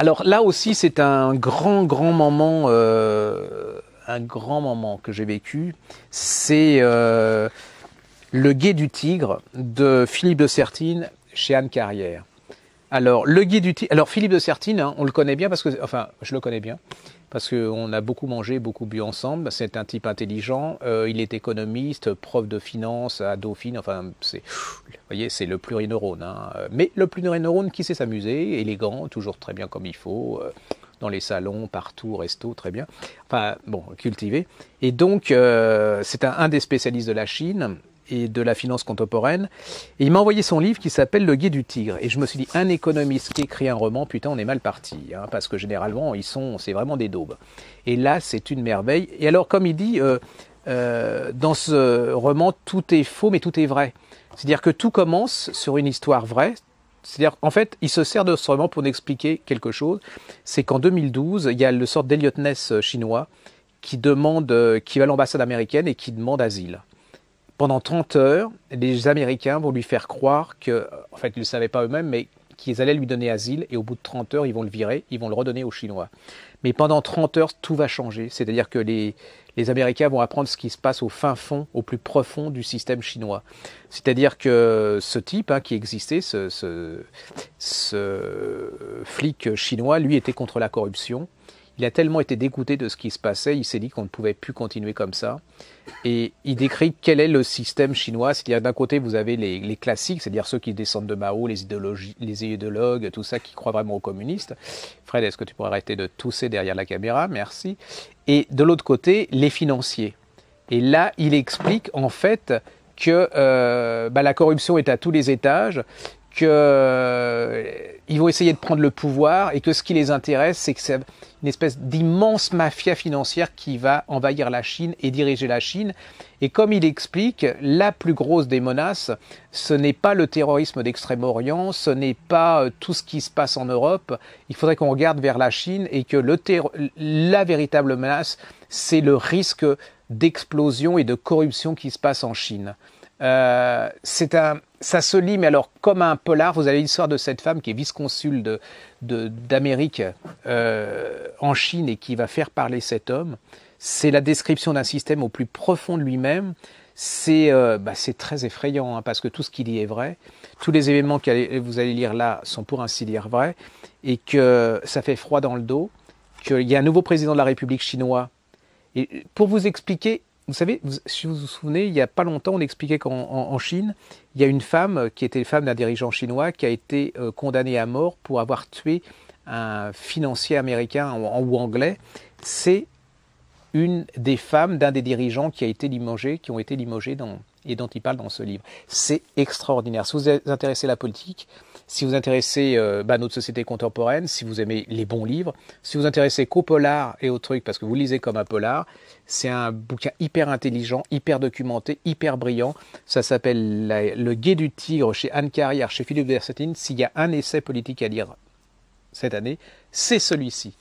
Alors là aussi, c'est un grand, grand moment, euh, un grand moment que j'ai vécu. C'est euh, Le guet du tigre de Philippe de Sertine chez Anne Carrière. Alors, le guide du Alors, Philippe de Sertine, hein, on le connaît bien parce que, enfin, je le connais bien parce qu'on a beaucoup mangé, beaucoup bu ensemble. C'est un type intelligent. Euh, il est économiste, prof de finance à Dauphine. Enfin, c'est, vous voyez, c'est le plurineurone. Hein. Mais le plurineurone qui sait s'amuser, élégant, toujours très bien comme il faut. Euh, dans les salons, partout, resto, très bien. Enfin, bon, cultivé. Et donc, euh, c'est un des spécialistes de la Chine et de la finance contemporaine. Et il m'a envoyé son livre qui s'appelle Le Guet du Tigre. Et je me suis dit, un économiste qui écrit un roman, putain, on est mal parti. Hein, parce que généralement, ils sont, c'est vraiment des daubes. Et là, c'est une merveille. Et alors, comme il dit, euh, euh, dans ce roman, tout est faux, mais tout est vrai. C'est-à-dire que tout commence sur une histoire vraie. C'est-à-dire, en fait, il se sert de ce roman pour expliquer quelque chose. C'est qu'en 2012, il y a le sort d'Eliot Ness euh, chinois qui demande, qui va à l'ambassade américaine et qui demande asile. Pendant 30 heures, les Américains vont lui faire croire que, euh, en fait, ils ne savaient pas eux-mêmes, mais qu'ils allaient lui donner asile et au bout de 30 heures, ils vont le virer, ils vont le redonner aux Chinois. Mais pendant 30 heures, tout va changer. C'est-à-dire que les, Américains vont apprendre ce qui se passe au fin fond, au plus profond du système chinois. C'est-à-dire que ce type hein, qui existait, ce flic chinois, lui était contre la corruption. Il a tellement été dégoûté de ce qui se passait, il s'est dit qu'on ne pouvait plus continuer comme ça. Et il décrit quel est le système chinois. C'est-à-dire d'un côté, vous avez les, classiques, c'est-à-dire ceux qui descendent de Mao, les, les idéologues, tout ça, qui croient vraiment aux communistes. Fred, est-ce que tu pourrais arrêter de tousser derrière la caméra Merci. Et de l'autre côté, les financiers. Et là, il explique en fait que euh, bah, la corruption est à tous les étages, qu'ils euh, ils vont essayer de prendre le pouvoir et que ce qui les intéresse, c'est que c'est une espèce d'immense mafia financière qui va envahir la Chine et diriger la Chine. Et comme il explique, la plus grosse des menaces, ce n'est pas le terrorisme d'Extrême-Orient, ce n'est pas euh, tout ce qui se passe en Europe. Il faudrait qu'on regarde vers la Chine et que le la véritable menace, c'est le risque d'explosion et de corruption qui se passe en Chine. Euh, c'est un, ça se lit, mais alors comme un polar, vous avez l'histoire de cette femme qui est vice-consul de, d'Amérique euh, en Chine et qui va faire parler cet homme. C'est la description d'un système au plus profond de lui-même. C'est, euh, bah, c'est très effrayant hein, parce que tout ce qu'il dit est vrai. Tous les événements que vous allez lire là sont pour ainsi dire vrais et que ça fait froid dans le dos. Qu'il y a un nouveau président de la République chinoise et euh, pour vous expliquer, vous savez, si vous vous souvenez, il n'y a pas longtemps, on expliquait qu'en Chine, il y a une femme euh, qui était femme d'un dirigeant chinois qui a été euh, condamnée à mort pour avoir tué un financier américain ou anglais. C'est une des femmes d'un des dirigeants qui a été limogé, qui ont été limogés dans, et dont il parle dans ce livre. C'est extraordinaire. Si vous êtes intéressé la politique, si vous intéressez euh, bah, notre société contemporaine, si vous aimez les bons livres, si vous intéressez qu'au polar et au trucs, parce que vous lisez comme un polar, c'est un bouquin hyper intelligent, hyper documenté, hyper brillant. Ça s'appelle Le Guet du Tigre chez Anne Carrière, chez Philippe Versatine. S'il y a un essai politique à lire cette année, c'est celui-ci.